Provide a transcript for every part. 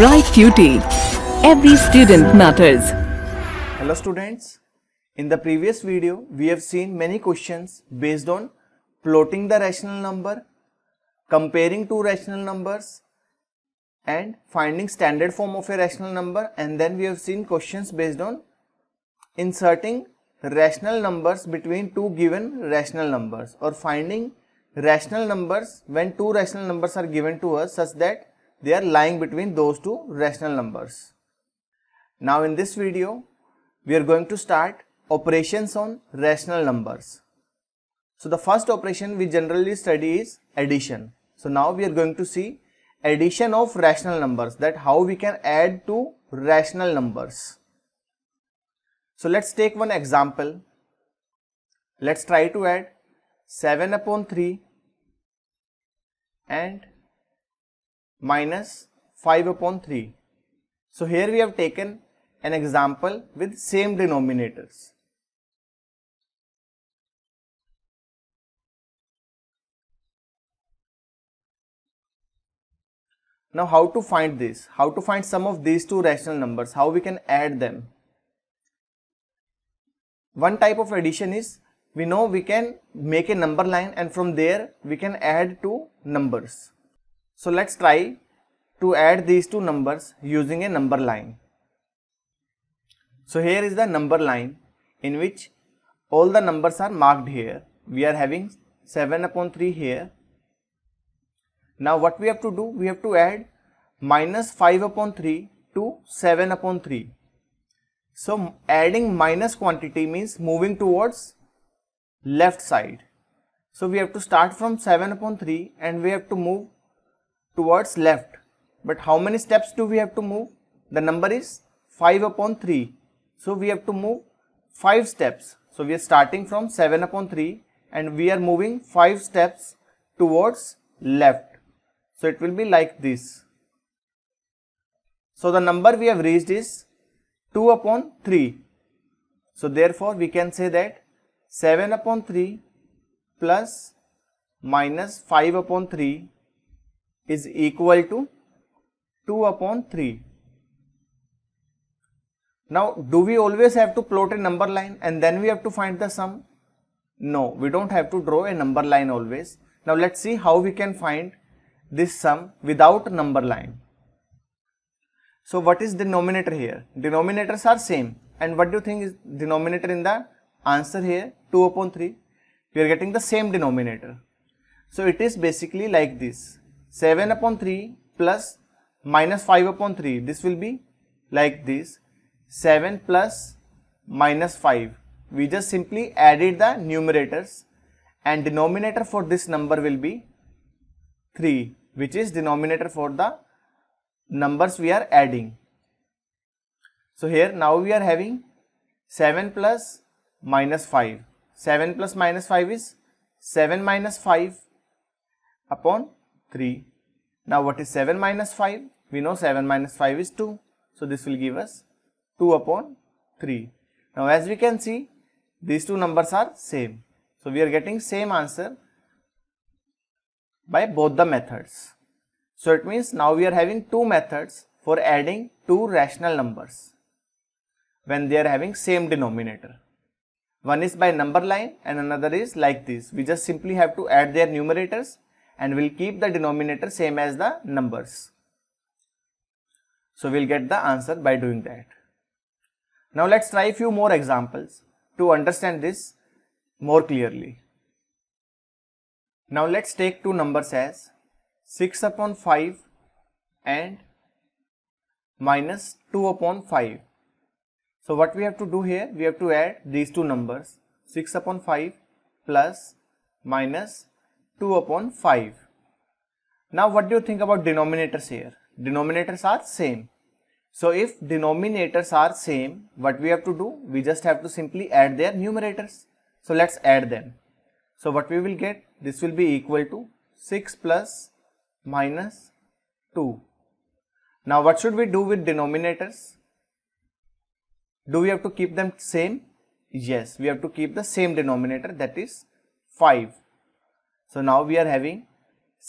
bright duty. Every student matters. Hello students. In the previous video, we have seen many questions based on plotting the rational number, comparing two rational numbers and finding standard form of a rational number and then we have seen questions based on inserting rational numbers between two given rational numbers or finding rational numbers when two rational numbers are given to us such that they are lying between those two rational numbers. Now in this video, we are going to start operations on rational numbers. So the first operation we generally study is addition. So now we are going to see addition of rational numbers that how we can add to rational numbers. So let's take one example. Let's try to add 7 upon 3 and minus 5 upon 3. So here we have taken an example with same denominators. Now how to find this? How to find some of these two rational numbers? How we can add them? One type of addition is we know we can make a number line and from there we can add two numbers. So let's try to add these two numbers using a number line. So here is the number line in which all the numbers are marked here. We are having 7 upon 3 here. Now what we have to do? We have to add minus 5 upon 3 to 7 upon 3. So adding minus quantity means moving towards left side. So we have to start from 7 upon 3 and we have to move towards left. But how many steps do we have to move? The number is 5 upon 3. So we have to move 5 steps. So we are starting from 7 upon 3 and we are moving 5 steps towards left. So it will be like this. So the number we have reached is 2 upon 3. So therefore we can say that 7 upon 3 plus minus 5 upon 3 is equal to 2 upon 3. Now, do we always have to plot a number line and then we have to find the sum? No, we don't have to draw a number line always. Now, let us see how we can find this sum without number line. So, what is denominator here? Denominators are same and what do you think is denominator in the answer here? 2 upon 3. We are getting the same denominator. So, it is basically like this. 7 upon 3 plus minus 5 upon 3. This will be like this 7 plus minus 5. We just simply added the numerators and denominator for this number will be 3 which is denominator for the numbers we are adding. So here now we are having 7 plus minus 5. 7 plus minus 5 is 7 minus 5 upon 3. Now what is 7 minus 5? We know 7 minus 5 is 2. So this will give us 2 upon 3. Now as we can see, these two numbers are same. So we are getting same answer by both the methods. So it means now we are having two methods for adding two rational numbers when they are having same denominator. One is by number line and another is like this. We just simply have to add their numerators and we'll keep the denominator same as the numbers. So we'll get the answer by doing that. Now let's try a few more examples to understand this more clearly. Now let's take two numbers as 6 upon 5 and minus 2 upon 5. So what we have to do here, we have to add these two numbers 6 upon 5 plus minus 2 upon 5. Now what do you think about denominators here? Denominators are same. So if denominators are same, what we have to do? We just have to simply add their numerators. So let's add them. So what we will get? This will be equal to 6 plus minus 2. Now what should we do with denominators? Do we have to keep them same? Yes, we have to keep the same denominator that is 5. So now we are having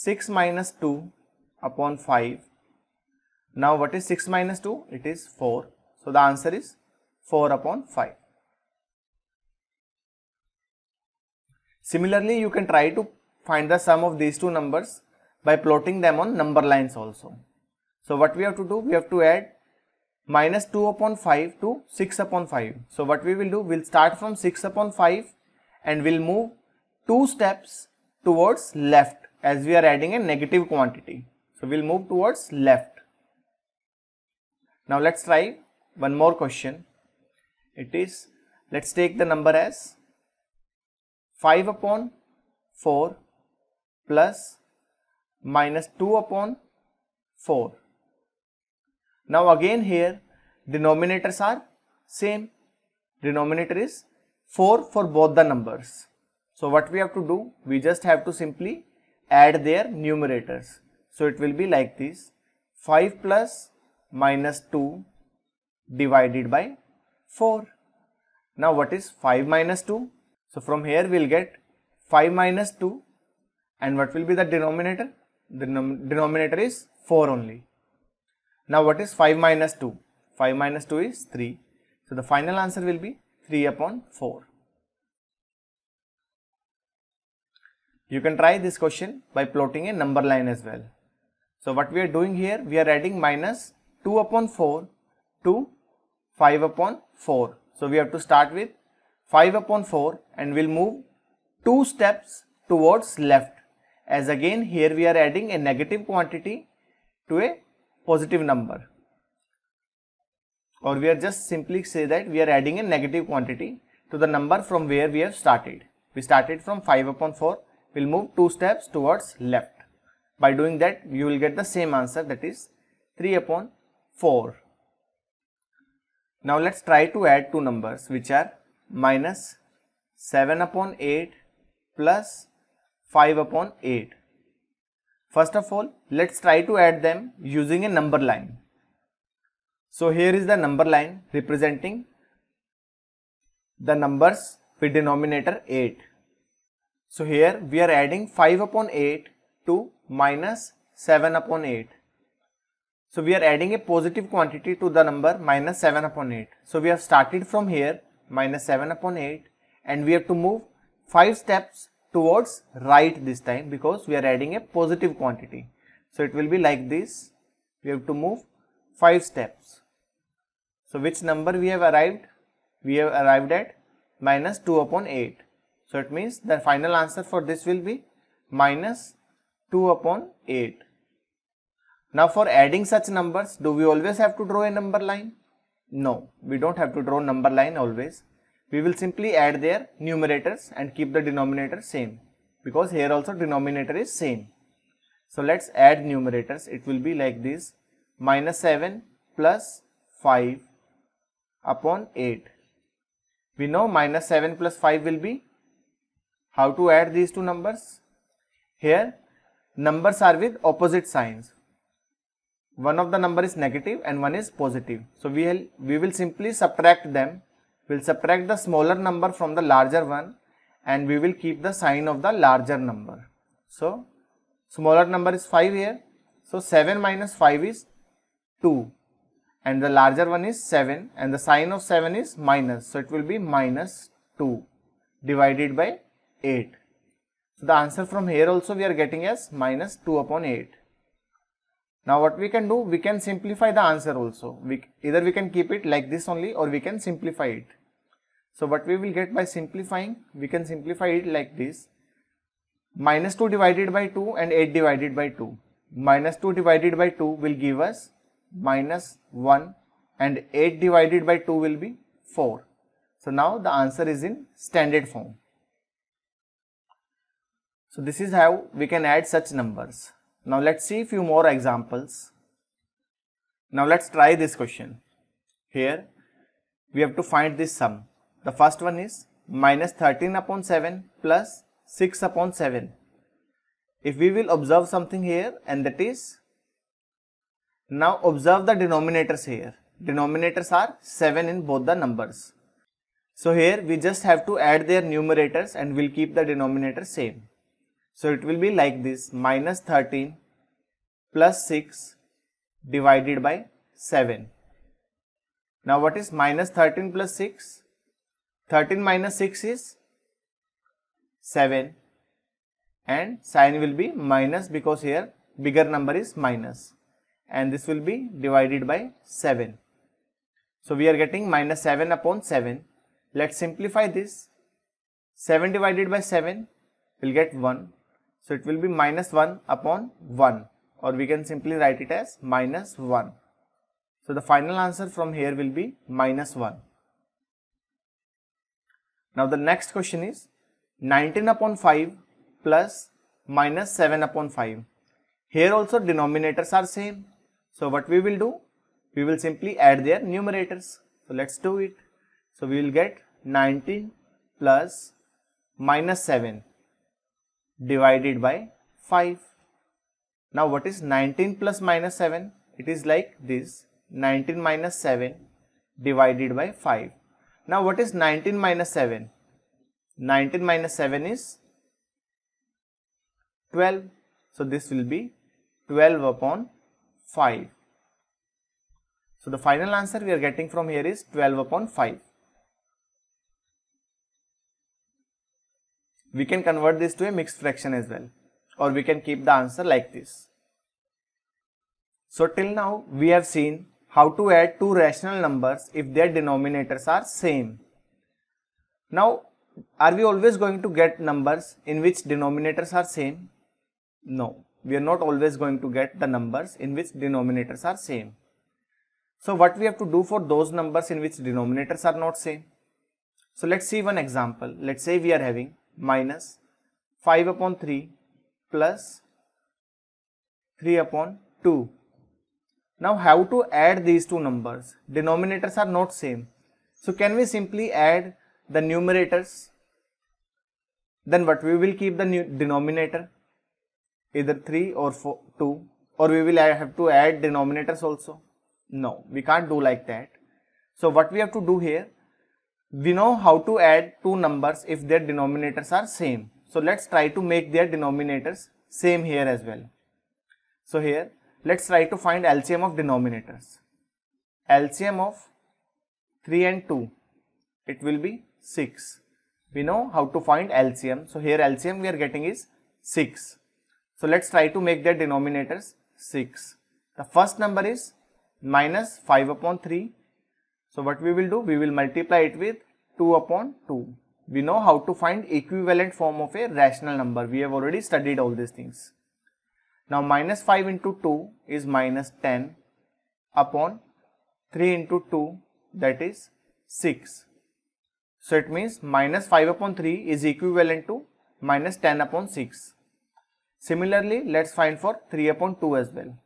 6 minus 2 upon 5. Now what is 6 minus 2? It is 4. So the answer is 4 upon 5. Similarly, you can try to find the sum of these two numbers by plotting them on number lines also. So what we have to do? We have to add minus 2 upon 5 to 6 upon 5. So what we will do? We will start from 6 upon 5 and we will move 2 steps towards left as we are adding a negative quantity. So we'll move towards left. Now let's try one more question. It is, let's take the number as 5 upon 4 plus minus 2 upon 4. Now again here denominators are same. Denominator is 4 for both the numbers. So what we have to do, we just have to simply add their numerators. So it will be like this 5 plus minus 2 divided by 4. Now what is 5 minus 2? So from here we will get 5 minus 2 and what will be the denominator? The denominator is 4 only. Now what is 5 minus 2? 5 minus 2 is 3. So the final answer will be 3 upon 4. You can try this question by plotting a number line as well. So what we are doing here, we are adding minus 2 upon 4 to 5 upon 4. So we have to start with 5 upon 4 and we'll move 2 steps towards left. As again here we are adding a negative quantity to a positive number. Or we are just simply say that we are adding a negative quantity to the number from where we have started. We started from 5 upon 4 will move two steps towards left. By doing that, you will get the same answer that is 3 upon 4. Now let's try to add two numbers which are minus 7 upon 8 plus 5 upon 8. First of all, let's try to add them using a number line. So here is the number line representing the numbers with denominator 8. So here we are adding 5 upon 8 to minus 7 upon 8. So we are adding a positive quantity to the number minus 7 upon 8. So we have started from here minus 7 upon 8 and we have to move 5 steps towards right this time because we are adding a positive quantity. So it will be like this. We have to move 5 steps. So which number we have arrived? We have arrived at minus 2 upon 8. So, it means the final answer for this will be minus 2 upon 8. Now, for adding such numbers, do we always have to draw a number line? No, we don't have to draw number line always. We will simply add their numerators and keep the denominator same because here also denominator is same. So, let us add numerators. It will be like this minus 7 plus 5 upon 8. We know minus 7 plus 5 will be how to add these two numbers here numbers are with opposite signs one of the number is negative and one is positive so we will we will simply subtract them we'll subtract the smaller number from the larger one and we will keep the sign of the larger number so smaller number is 5 here so 7 minus 5 is 2 and the larger one is 7 and the sign of 7 is minus so it will be minus 2 divided by 8. So the answer from here also we are getting as minus 2 upon 8. Now what we can do, we can simplify the answer also. We, either we can keep it like this only or we can simplify it. So what we will get by simplifying, we can simplify it like this. Minus 2 divided by 2 and 8 divided by 2. Minus 2 divided by 2 will give us minus 1 and 8 divided by 2 will be 4. So now the answer is in standard form. So this is how we can add such numbers. Now let's see few more examples. Now let's try this question. Here we have to find this sum. The first one is minus 13 upon 7 plus 6 upon 7. If we will observe something here and that is now observe the denominators here. Denominators are 7 in both the numbers. So here we just have to add their numerators and we'll keep the denominator same. So it will be like this minus 13 plus 6 divided by 7. Now what is minus 13 plus 6? 13 minus 6 is 7 and sign will be minus because here bigger number is minus and this will be divided by 7. So we are getting minus 7 upon 7. Let's simplify this. 7 divided by 7 will get 1 so it will be minus 1 upon 1 or we can simply write it as minus 1. So the final answer from here will be minus 1. Now the next question is 19 upon 5 plus minus 7 upon 5. Here also denominators are same. So what we will do? We will simply add their numerators. So let's do it. So we will get 19 plus minus 7 divided by 5. Now what is 19 plus minus 7? It is like this 19 minus 7 divided by 5. Now what is 19 minus 7? 19 minus 7 is 12. So this will be 12 upon 5. So the final answer we are getting from here is 12 upon 5. we can convert this to a mixed fraction as well or we can keep the answer like this. So till now we have seen how to add two rational numbers if their denominators are same. Now are we always going to get numbers in which denominators are same? No, we are not always going to get the numbers in which denominators are same. So what we have to do for those numbers in which denominators are not same? So let's see one example. Let's say we are having minus 5 upon 3 plus 3 upon 2. Now how to add these two numbers? Denominators are not same. So can we simply add the numerators? Then what? We will keep the new denominator either 3 or four, 2 or we will have to add denominators also. No, we can't do like that. So what we have to do here, we know how to add two numbers if their denominators are same. So let's try to make their denominators same here as well. So here let's try to find LCM of denominators. LCM of 3 and 2 it will be 6. We know how to find LCM. So here LCM we are getting is 6. So let's try to make their denominators 6. The first number is minus 5 upon 3 so what we will do? We will multiply it with 2 upon 2. We know how to find equivalent form of a rational number. We have already studied all these things. Now minus 5 into 2 is minus 10 upon 3 into 2 that is 6. So it means minus 5 upon 3 is equivalent to minus 10 upon 6. Similarly, let's find for 3 upon 2 as well.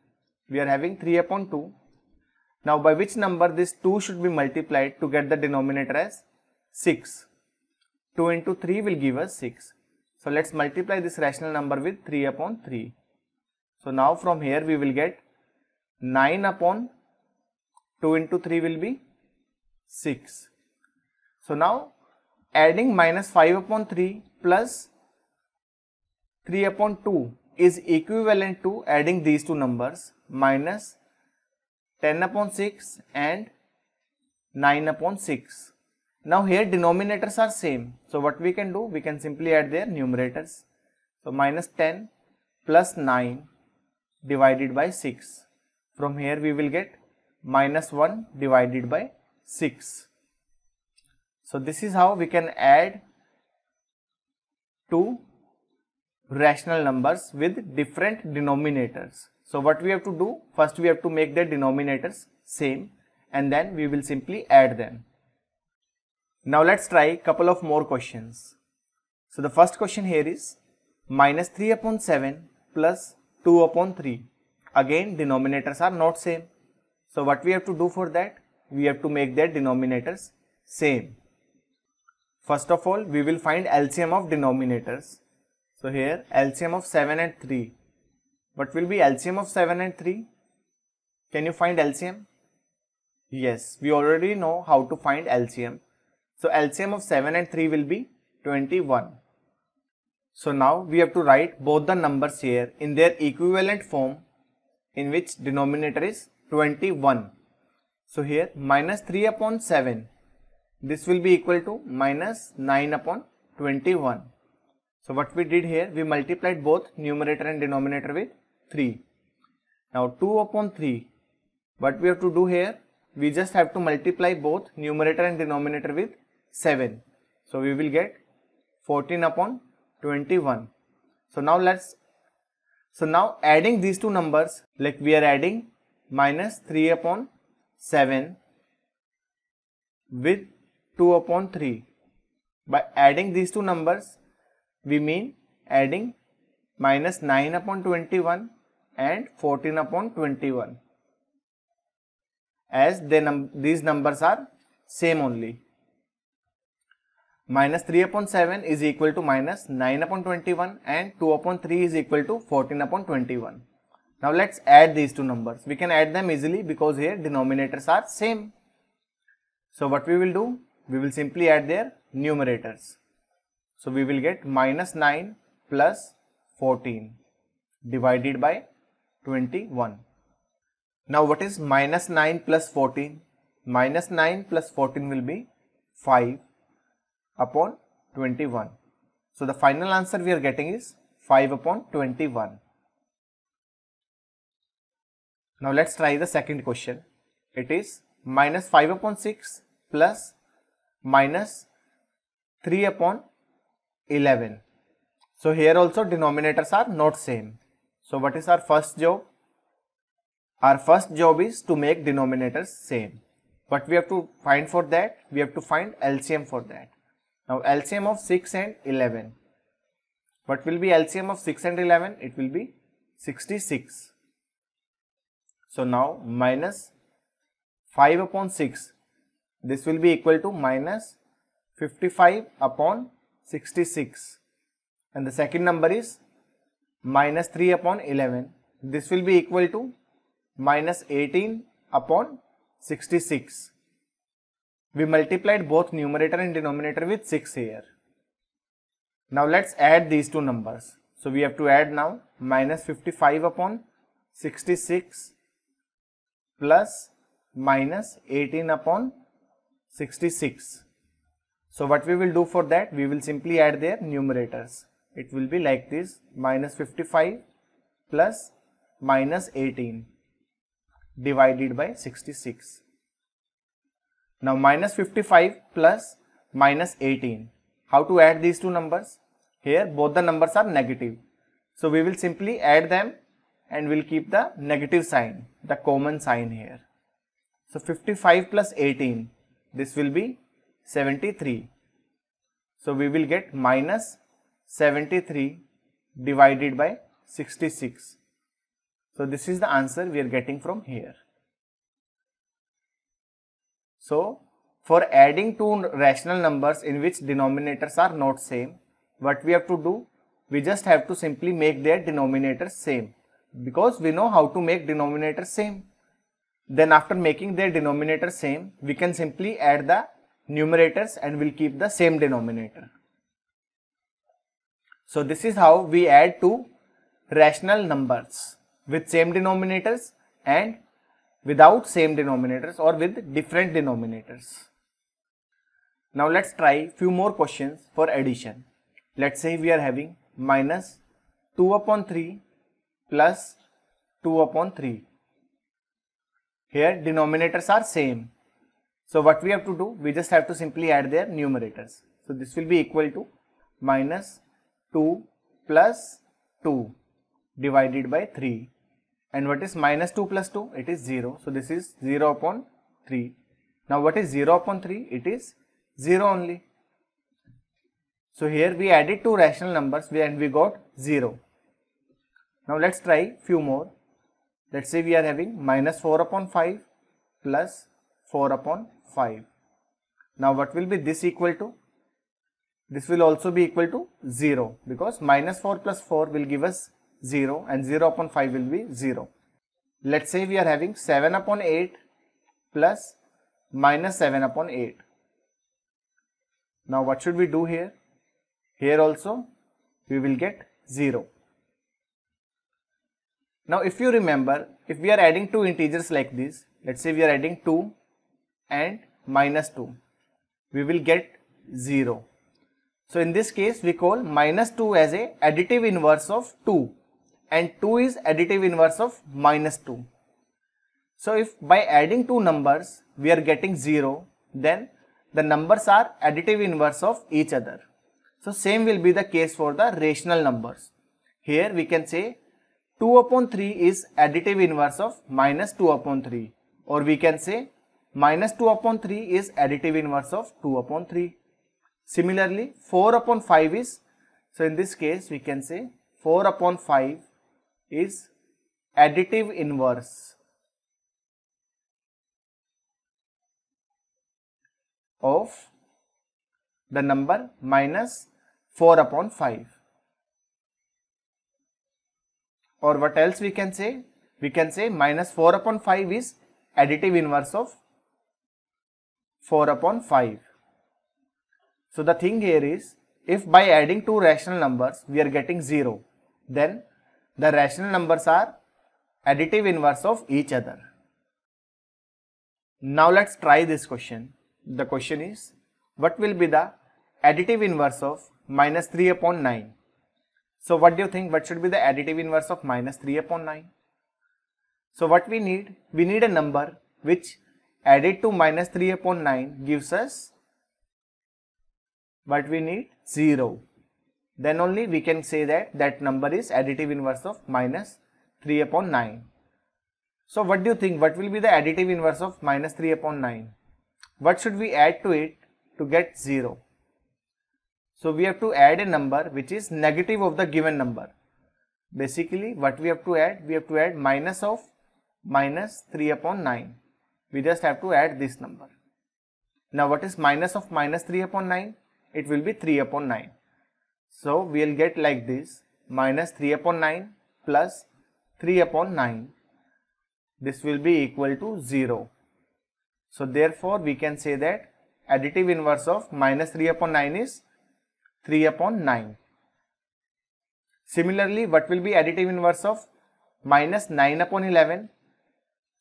We are having 3 upon 2 now by which number this 2 should be multiplied to get the denominator as 6. 2 into 3 will give us 6. So let's multiply this rational number with 3 upon 3. So now from here we will get 9 upon 2 into 3 will be 6. So now adding minus 5 upon 3 plus 3 upon 2 is equivalent to adding these two numbers minus 10 upon 6 and 9 upon 6. Now here denominators are same. So what we can do? We can simply add their numerators. So minus 10 plus 9 divided by 6. From here we will get minus 1 divided by 6. So this is how we can add two rational numbers with different denominators. So what we have to do? First we have to make the denominators same and then we will simply add them. Now let's try couple of more questions. So the first question here is minus 3 upon 7 plus 2 upon 3. Again denominators are not same. So what we have to do for that? We have to make their denominators same. First of all we will find LCM of denominators. So here LCM of 7 and 3. What will be LCM of 7 and 3? Can you find LCM? Yes, we already know how to find LCM. So LCM of 7 and 3 will be 21. So now we have to write both the numbers here in their equivalent form in which denominator is 21. So here minus 3 upon 7 this will be equal to minus 9 upon 21. So what we did here we multiplied both numerator and denominator with 3. Now 2 upon 3, what we have to do here? We just have to multiply both numerator and denominator with 7. So we will get 14 upon 21. So now let's, so now adding these two numbers, like we are adding minus 3 upon 7 with 2 upon 3. By adding these two numbers, we mean adding minus 9 upon 21 and 14 upon 21 as they num these numbers are same only. Minus 3 upon 7 is equal to minus 9 upon 21 and 2 upon 3 is equal to 14 upon 21. Now let's add these two numbers. We can add them easily because here denominators are same. So what we will do? We will simply add their numerators. So we will get minus 9 plus 14 divided by 21. Now what is minus 9 plus 14? Minus 9 plus 14 will be 5 upon 21. So the final answer we are getting is 5 upon 21. Now let's try the second question. It is minus 5 upon 6 plus minus 3 upon 11. So here also denominators are not same. So what is our first job? Our first job is to make denominators same. What we have to find for that? We have to find LCM for that. Now LCM of 6 and 11. What will be LCM of 6 and 11? It will be 66. So now minus 5 upon 6. This will be equal to minus 55 upon 66. And the second number is minus 3 upon 11. This will be equal to minus 18 upon 66. We multiplied both numerator and denominator with 6 here. Now let's add these two numbers. So we have to add now minus 55 upon 66 plus minus 18 upon 66. So what we will do for that, we will simply add their numerators it will be like this minus 55 plus minus 18 divided by 66. Now minus 55 plus minus 18. How to add these two numbers? Here both the numbers are negative. So we will simply add them and we'll keep the negative sign, the common sign here. So 55 plus 18, this will be 73. So we will get minus 73 divided by 66. So this is the answer we are getting from here. So for adding two rational numbers in which denominators are not same, what we have to do? We just have to simply make their denominators same because we know how to make denominators same. Then after making their denominator same, we can simply add the numerators and will keep the same denominator. So this is how we add two rational numbers with same denominators and without same denominators or with different denominators. Now let's try few more questions for addition. Let's say we are having minus 2 upon 3 plus 2 upon 3. Here denominators are same. So what we have to do, we just have to simply add their numerators. So this will be equal to minus 2 plus 2 divided by 3 and what is minus 2 plus 2 it is 0 so this is 0 upon 3 now what is 0 upon 3 it is 0 only so here we added two rational numbers and we got 0 now let's try few more let's say we are having minus 4 upon 5 plus 4 upon 5 now what will be this equal to this will also be equal to 0 because minus 4 plus 4 will give us 0 and 0 upon 5 will be 0. Let's say we are having 7 upon 8 plus minus 7 upon 8. Now what should we do here? Here also we will get 0. Now if you remember, if we are adding two integers like this, let's say we are adding 2 and minus 2, we will get 0. So in this case, we call minus 2 as a additive inverse of 2 and 2 is additive inverse of minus 2. So if by adding two numbers, we are getting 0, then the numbers are additive inverse of each other. So same will be the case for the rational numbers. Here we can say 2 upon 3 is additive inverse of minus 2 upon 3 or we can say minus 2 upon 3 is additive inverse of 2 upon 3. Similarly, 4 upon 5 is, so in this case we can say 4 upon 5 is additive inverse of the number minus 4 upon 5 or what else we can say we can say minus 4 upon 5 is additive inverse of 4 upon 5 so the thing here is, if by adding two rational numbers, we are getting 0, then the rational numbers are additive inverse of each other. Now let's try this question. The question is, what will be the additive inverse of minus 3 upon 9? So what do you think, what should be the additive inverse of minus 3 upon 9? So what we need, we need a number which added to minus 3 upon 9 gives us but we need 0 then only we can say that that number is additive inverse of minus 3 upon 9 so what do you think what will be the additive inverse of minus 3 upon 9 what should we add to it to get 0 so we have to add a number which is negative of the given number basically what we have to add we have to add minus of minus 3 upon 9 we just have to add this number now what is minus of minus 3 upon 9 it will be 3 upon 9. So we'll get like this minus 3 upon 9 plus 3 upon 9. This will be equal to 0. So therefore we can say that additive inverse of minus 3 upon 9 is 3 upon 9. Similarly what will be additive inverse of minus 9 upon 11?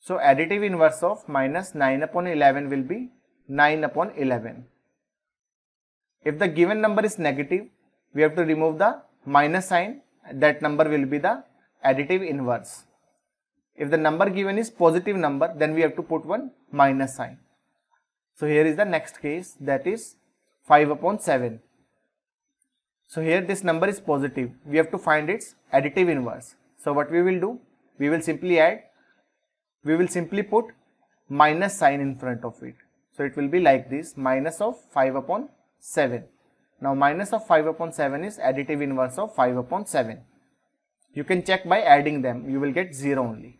So additive inverse of minus 9 upon 11 will be 9 upon 11. If the given number is negative, we have to remove the minus sign, that number will be the additive inverse. If the number given is positive number, then we have to put one minus sign. So here is the next case that is 5 upon 7. So here this number is positive. We have to find its additive inverse. So what we will do? We will simply add, we will simply put minus sign in front of it. So it will be like this minus of 5 upon 7. Now minus of 5 upon 7 is additive inverse of 5 upon 7. You can check by adding them, you will get 0 only.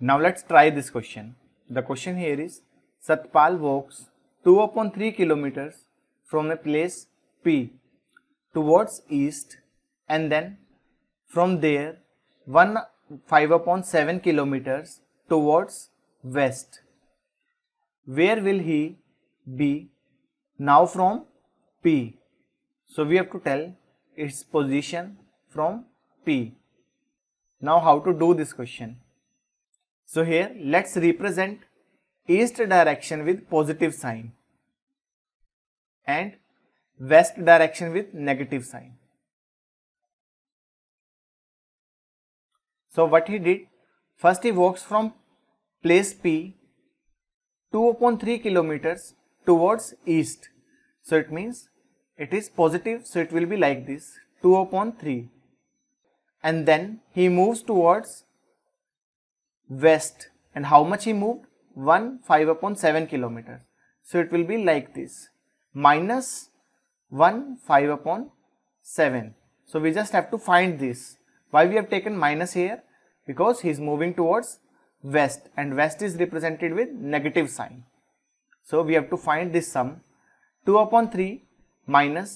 Now let's try this question. The question here is, Satpal walks 2 upon 3 kilometers from a place P towards east and then from there 1 5 upon 7 kilometers towards west. Where will he be now from P. So we have to tell its position from P. Now how to do this question? So here let's represent east direction with positive sign and west direction with negative sign. So what he did, first he walks from place P 2 upon 3 kilometers towards east so it means it is positive so it will be like this 2 upon 3 and then he moves towards west and how much he moved 1 5 upon 7 kilometers so it will be like this minus 1 5 upon 7 so we just have to find this why we have taken minus here because he is moving towards west and west is represented with negative sign so we have to find this sum 2 upon 3 minus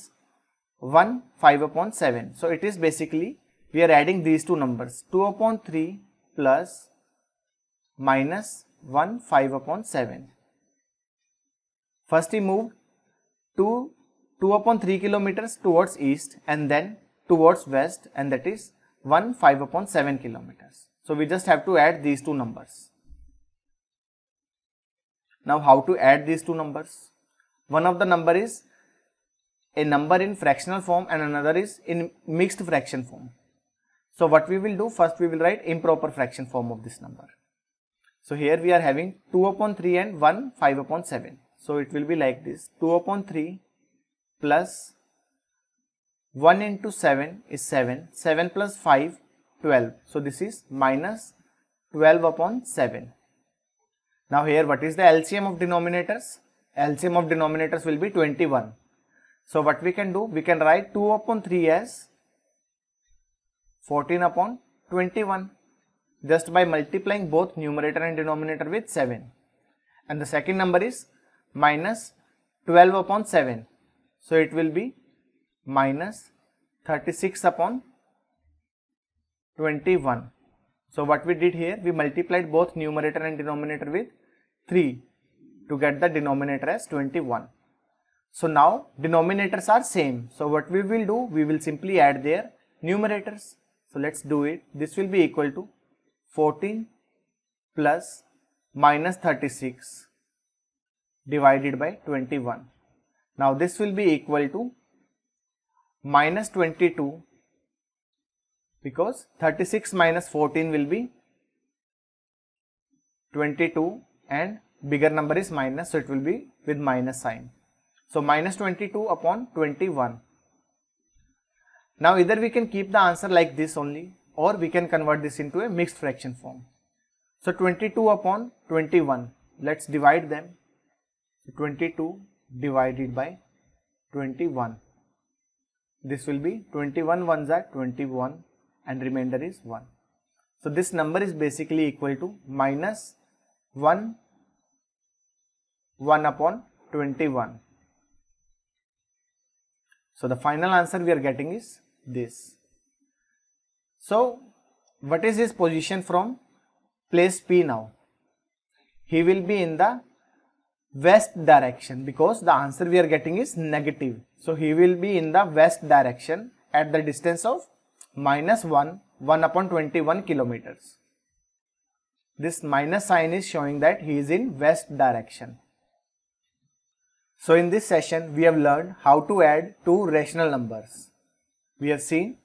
1 5 upon 7. So it is basically we are adding these two numbers 2 upon 3 plus minus 1 5 upon 7. First he moved 2 2 upon 3 kilometers towards east and then towards west and that is 1 5 upon 7 kilometers. So we just have to add these two numbers. Now how to add these two numbers? one of the number is a number in fractional form and another is in mixed fraction form. So what we will do first we will write improper fraction form of this number. So here we are having 2 upon 3 and 1 5 upon 7. So it will be like this 2 upon 3 plus 1 into 7 is 7 7 plus 5 12. So this is minus 12 upon 7. Now here what is the LCM of denominators? LCM of denominators will be 21. So what we can do? We can write 2 upon 3 as 14 upon 21 just by multiplying both numerator and denominator with 7. And the second number is minus 12 upon 7. So it will be minus 36 upon 21. So what we did here, we multiplied both numerator and denominator with 3 to get the denominator as 21. So now denominators are same. So what we will do, we will simply add their numerators. So let's do it. This will be equal to 14 plus minus 36 divided by 21. Now this will be equal to minus 22 because 36 minus 14 will be 22 and bigger number is minus so it will be with minus sign. So minus 22 upon 21. Now either we can keep the answer like this only or we can convert this into a mixed fraction form. So 22 upon 21, let's divide them. 22 divided by 21. This will be 21 ones are 21 and remainder is 1. So this number is basically equal to minus 1 1 upon 21. So the final answer we are getting is this. So what is his position from place P now? He will be in the west direction because the answer we are getting is negative. So he will be in the west direction at the distance of minus 1, 1 upon 21 kilometers. This minus sign is showing that he is in west direction. So in this session, we have learned how to add two rational numbers. We have seen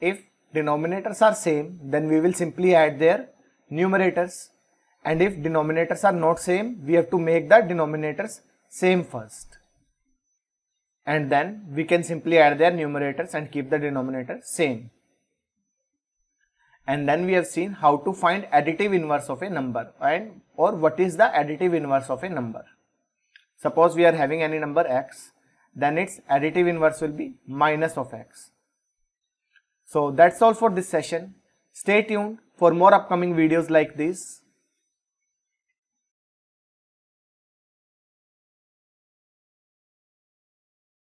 if denominators are same, then we will simply add their numerators. And if denominators are not same, we have to make the denominators same first. And then we can simply add their numerators and keep the denominator same. And then we have seen how to find additive inverse of a number and or what is the additive inverse of a number. Suppose we are having any number x, then its additive inverse will be minus of x. So that's all for this session. Stay tuned for more upcoming videos like this.